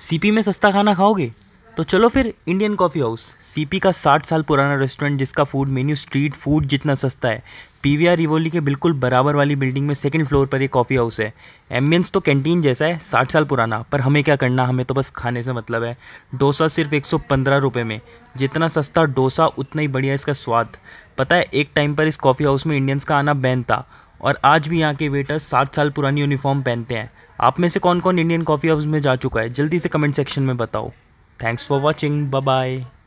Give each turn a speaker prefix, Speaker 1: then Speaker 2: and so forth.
Speaker 1: CP में सस्ता खाना खाओगे तो चलो फिर इंडियन कॉफ़ी हाउस सीपी का 60 साल पुराना रेस्टोरेंट जिसका फूड मेन्यू स्ट्रीट फूड जितना सस्ता है पीवीआर रिवोली के बिल्कुल बराबर वाली बिल्डिंग में सेकंड फ्लोर पर एक कॉफ़ी हाउस है एम्बियंस तो कैंटीन जैसा है 60 साल पुराना पर हमें क्या करना हमें तो बस खाने से मतलब है डोसा सिर्फ एक सौ में जितना सस्ता डोसा उतना ही बढ़िया इसका स्वाद पता है एक टाइम पर इस कॉफ़ी हाउस में इंडियंस का आना बैन था और आज भी यहाँ के वेटर्स सात साल पुरानी यूनिफॉर्म पहनते हैं आप में से कौन कौन इंडियन कॉफ़ी हाउस में जा चुका है जल्दी से कमेंट सेक्शन में बताओ थैंक्स फॉर वॉचिंग बाय